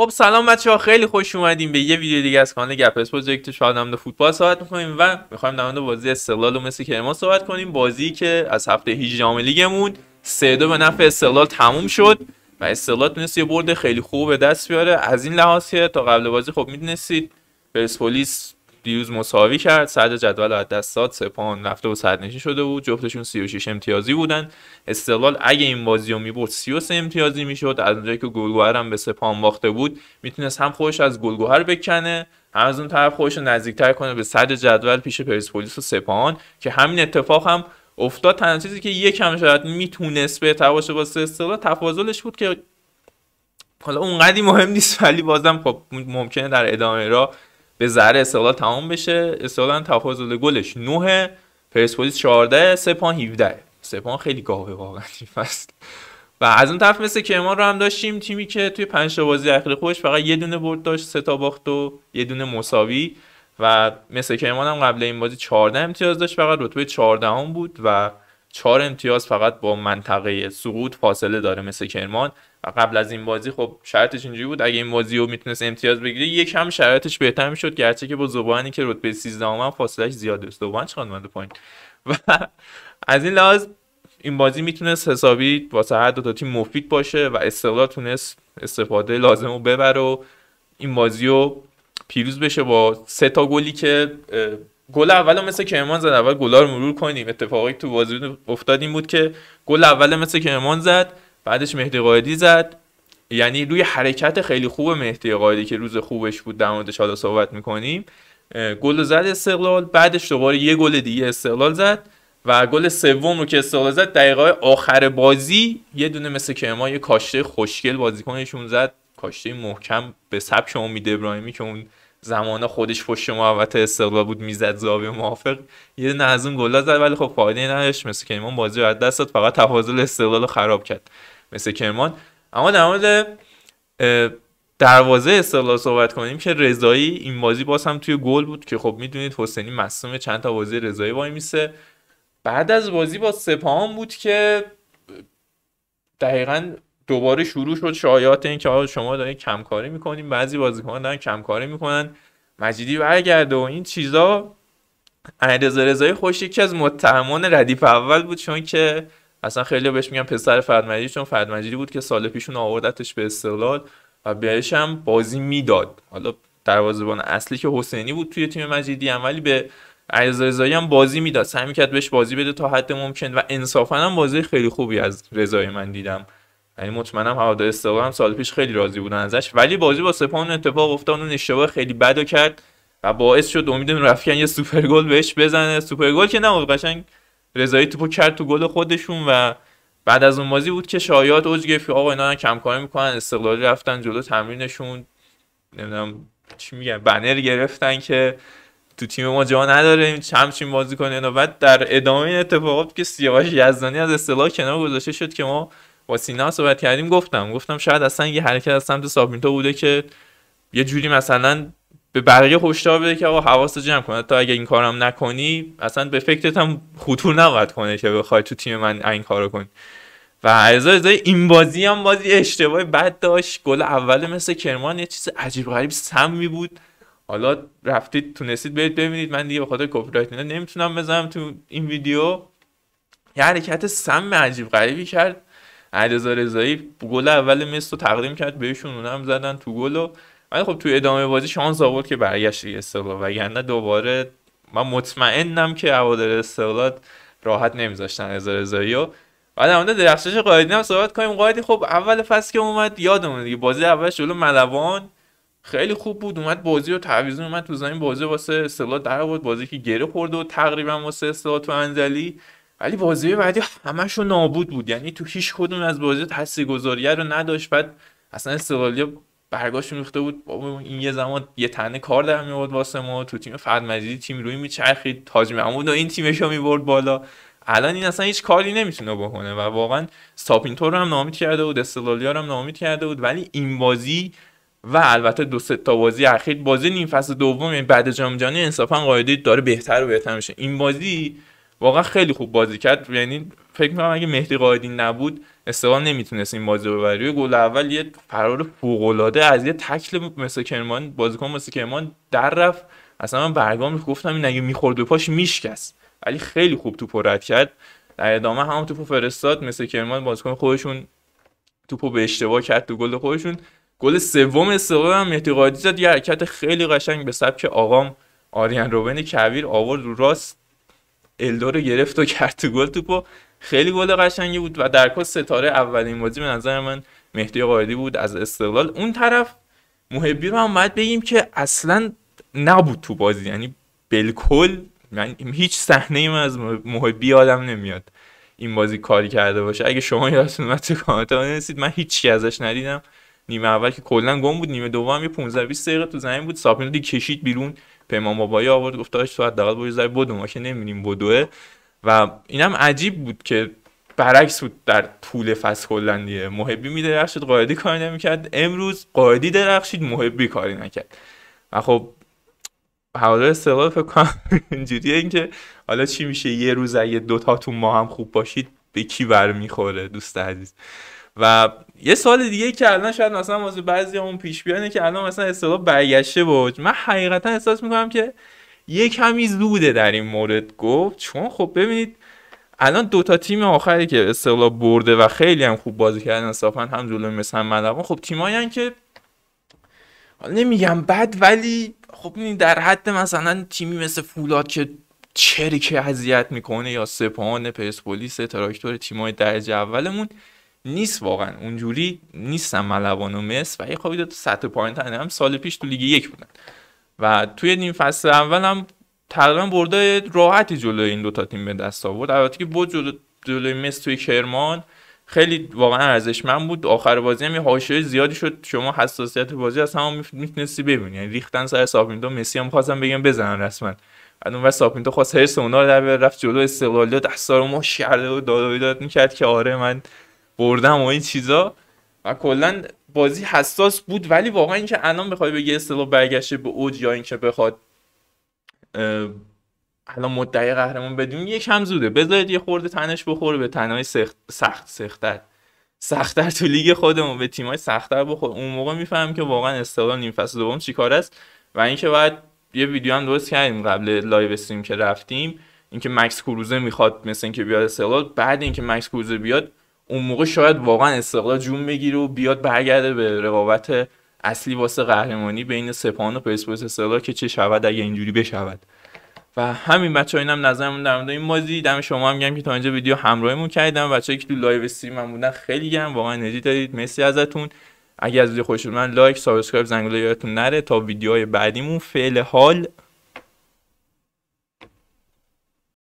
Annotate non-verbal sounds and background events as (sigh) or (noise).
خب سلام بچه ها خیلی خوش اومدیم به یه ویدیو دیگه از کانال گپ اسپورت یک تو شاید فوتبال صحبت میکنیم و میخوایم در مورد بازی استقلال و مسی کرما صحبت کنیم بازی که از هفته 18 لیگمون سه دو به نفع استقلال تموم شد و استقلال تونست یه برد خیلی خوب به دست بیاره از این لحاظ که تا قبل بازی خب میدونستید پرسپولیس دیروز مساوی کرد صدر جدول از دست داد سپاهان رفته و نشین شده بود جفتشون 36 امتیازی بودن استقلال اگه این بازی رو میبرد 33 امتیازی میشد از اونجایی که گلگوهر هم به سپان باخته بود میتونست هم خودش از گلگوهر بکنه هم از اون طرف خودش رو نزدیکتر کنه به صدر جدول پیش پرسپولیس و سپاهان که همین اتفاق هم افتاد تنها چیزی که یکم شاید میتونست بهتر با با استقلال تفاضلش بود که حالا اونقدی مهم نیست ولی بازم خب ممکنه در ادامه را به ذره استقلال تمام بشه استقلال تفاضل گلش 9 پرسپولیس 14 سپاهان 17 سپاهان خیلی گاوه واقعا فصل و از اون طرف مثل کرمان رو هم داشتیم تیمی که توی پنج بازی اخیر خودش فقط یه دونه برد داشت سه تا باخت و یه دونه مساوی و مثل کرمان هم قبل این بازی 14 امتیاز داشت فقط رتبه 14 هم بود و 4 امتیاز فقط با منطقه سقوط فاصله داره مثل کرمان و قبل از این بازی خب شرطش اینجوری بود اگه این بازی رو میتونست امتیاز بگیره یکم شرطش بهتر میشد گرچه که با زبانی که رتبه 13 هم فاصلش زیاد است زبان چقدر اومده پایین و از این لحاظ این بازی میتونست حسابی واسه هر دو تا تیم مفید باشه و استقلال استفاده لازم رو ببره و این بازی رو پیروز بشه با سه تا گلی که گل اول مثل کرمان زد اول گلار مرور کنیم اتفاقی تو بازی افتاد این بود که گل اول مثل کرمان زد بعدش مهدی قائدی زد یعنی روی حرکت خیلی خوب مهدی قائدی که روز خوبش بود در موردش حالا صحبت میکنیم گل زد استقلال بعدش دوباره یه گل دیگه استقلال زد و گل سوم رو که استقلال زد دقیقه آخر بازی یه دونه مثل که ما یه کاشته خوشگل بازیکنشون زد کاشته محکم به سبک میده ابراهیمی که اون زمان خودش پشت محوت استقلال بود میزد زاویه موافق یه دونه از اون گل زد ولی خب فایده نداشت مثل که ایمان بازی رو از دست فقط تفاضل استقلال رو خراب کرد مثل کرمان اما در مورد دروازه استقلال صحبت کنیم که رضایی این بازی باز هم توی گل بود که خب میدونید حسینی مصوم چند تا بازی رضایی وای میسه بعد از بازی با سپاهان بود که دقیقا دوباره شروع شد شایعات این که شما دارین کمکاری میکنیم بعضی بازیکنان دارن کمکاری میکنن مجیدی برگرده و این چیزا علیرضا رضایی خوش یکی از متهمان ردیف اول بود چون که اصلا خیلی بهش میگن پسر فردمجیدی چون فردمجیدی بود که سال پیشون آوردتش به استقلال و بهش هم بازی میداد حالا دروازه‌بان اصلی که حسینی بود توی تیم مجیدی هم ولی به رضایی هم بازی میداد سعی میکرد بهش بازی بده تا حد ممکن و انصافا هم بازی خیلی خوبی از رضای من دیدم یعنی مطمئنم هوادار استقلال هم سال پیش خیلی راضی بودن ازش ولی بازی با سپاهان اتفاق افتاد اون اشتباه خیلی بدو کرد و باعث شد امید رفکن یه سوپر گل بهش بزنه سوپر گل که نه قشنگ رضایی توپو کرد تو گل خودشون و بعد از اون بازی بود که شایعات اوج گرفت آقا اینا کاری میکنن استقلالی رفتن جلو تمرینشون نمیدونم چی میگن بنر گرفتن که تو تیم ما جا نداره همچین بازی کنه و بعد در ادامه این اتفاقات که سیاوش یزدانی از استلا کنار گذاشته شد که ما با سینا صحبت کردیم گفتم گفتم شاید اصلا یه حرکت از سمت سابمینتو بوده که یه جوری مثلا به بقیه هشدار بده که آقا حواست جمع کنه تا اگه این کارم نکنی اصلا به فکرت هم خطور نباید کنه که بخوای تو تیم من این کارو کنی و از این بازی هم بازی اشتباهی بد داشت گل اول مثل کرمان یه چیز عجیب غریب سمی بود حالا رفتید تونستید برید ببینید من دیگه به خاطر کپی رایت نمیتونم بزنم تو این ویدیو یه حرکت سم عجیب غریبی کرد علیرضا رضایی گل اول مثل رو تقدیم کرد بهشون اونم زدن تو گل ولی خب توی ادامه بازی شانس آورد که برگشت استقلال وگرنه دوباره من مطمئنم که هوادار استقلال راحت نمیذاشتن هزار رضایی و بعد در درخشش قایدی هم صحبت کنیم قایدی خب اول فصل که اومد یادمون دیگه بازی اولش جلو ملوان خیلی خوب بود اومد بازی رو تعویض اومد تو زمین بازی واسه استقلال در آورد بازی که گره خورد و تقریبا واسه استقلال تو انزلی ولی بازی بعدی همش نابود بود یعنی تو هیچ کدوم از بازی تاثیرگذاری رو نداشت بعد اصلا استقلالی برگاش میخته بود بابا این یه زمان یه تنه کار در میورد واسه ما تو تیم فرد مجیدی تیم روی میچرخید تاج محمود و این تیمش رو میبرد بالا الان این اصلا هیچ کاری نمیتونه بکنه و واقعا ساپینتور رو هم نامید کرده بود ها رو هم نامید کرده بود ولی این بازی و البته دو سه تا بازی اخیر بازی نیم فصل دوم یعنی بعد جام جهانی انصافا قاعده داره بهتر و بهتر میشه این بازی واقعا خیلی خوب بازی کرد یعنی فکر میکنم اگه مهدی قائدی نبود استقلال نمیتونست این بازی رو ببره گل اول یه فرار فوق‌العاده از یه تکل مثل کرمان بازیکن مثل کرمان در رفت اصلا من برگام گفتم این اگه میخورد به پاش میشکست ولی خیلی خوب توپ رد کرد در ادامه هم توپ فرستاد مثل کرمان بازیکن خودشون توپو به اشتباه کرد تو گل خودشون گل سوم استقلال هم مهدی قائدی یه حرکت خیلی قشنگ به سبک آقام آریان روبن کویر آورد رو راست الدو رو گرفت و کرد تو گل توپو خیلی گل قشنگی بود و در کل ستاره اولین بازی به نظر من مهدی قائدی بود از استقلال اون طرف محبی رو هم باید بگیم که اصلا نبود تو بازی یعنی بالکل من یعنی هیچ صحنه من از محبی آدم نمیاد این بازی کاری کرده باشه اگه شما یادتون من تو کامنت نیستید من هیچی ازش ندیدم نیمه اول که کلا گم بود نیمه دوم یه 15 20 دقیقه تو زمین بود ساپینو کشید بیرون پیمان بابایی آورد گفت آش تو حداقل بوی زای بدو ما که نمیریم بدوه و اینم عجیب بود که برعکس بود در طول فصل هلندیه محبی میدرخشید قاعدی کاری نمیکرد امروز قاعدی درخشید محبی کاری نکرد و خب هوادار استقلال فکر کنم (laughs) اینجوریه اینکه حالا چی میشه یه روز اگه دوتاتون ما هم خوب باشید به کی برمیخوره دوست عزیز و یه سال دیگه که الان شاید مثلا واسه بعضی اون پیش بیانه که الان مثلا استقلال برگشته بود من حقیقتا احساس میکنم که یه کمی زوده در این مورد گفت چون خب ببینید الان دوتا تیم آخری که استقلال برده و خیلی هم خوب بازی کردن صافا هم جلوی مثلا خب تیمایی که نمیگم بد ولی خب در حد مثلا تیمی مثل فولاد که چرکه اذیت میکنه یا سپان پرسپولیس تراکتور تیمای درجه اولمون نیست واقعا اونجوری نیستن ملوان و مس و یه خوابیده خب تو سطح پایین هم سال پیش تو لیگ یک بودن و توی نیم فصل اول هم تقریبا برده راحتی جلوی این دوتا تیم به دست آورد البته که بود جلو جلوی مس توی کرمان خیلی واقعا ارزشمند بود آخر بازی هم یه حاشیه زیادی شد شما حساسیت بازی از هم میتونستی ببینی یعنی ریختن سر ساپینتو مسی هم خواستم بگم بزنن رسما بعد اون ساپینتو خواست هرس اونا رو رفت جلو استقلال داد دستارو ما شرده و داد میکرد که آره من بردم و این چیزا و کلا بازی حساس بود ولی واقعا اینکه الان به بگی اصطلاح برگشته به اوج یا اینکه بخواد الان مدعی قهرمان بدون یک هم زوده بذارید یه خورده تنش بخوره به تنهای سخت سخت سختتر سختتر تو لیگ خودمون به تیمای سختتر بخور اون موقع میفهمم که واقعا استقلال نیم فصل دوم چیکار است و اینکه بعد یه ویدیو هم درست کردیم قبل لایو استریم که رفتیم اینکه مکس کروزه میخواد مثلا اینکه بیاد استقلال بعد اینکه مکس کروزه بیاد اون موقع شاید واقعا استقلال جون بگیره و بیاد برگرده به رقابت اصلی واسه قهرمانی بین سپان و پرسپولیس استقلال که چه شود اگه اینجوری بشود و همین بچه‌ها اینم نظرمون در مورد این بازی دم شما هم میگم که تا اینجا ویدیو همراهیمون کردن بچه‌ای که تو لایو استریم من بودن خیلی گرم واقعا انرژی دارید مرسی ازتون اگه از ویدیو خوشتون من لایک سابسکرایب زنگوله یادتون نره تا ویدیوهای بعدیمون فعل حال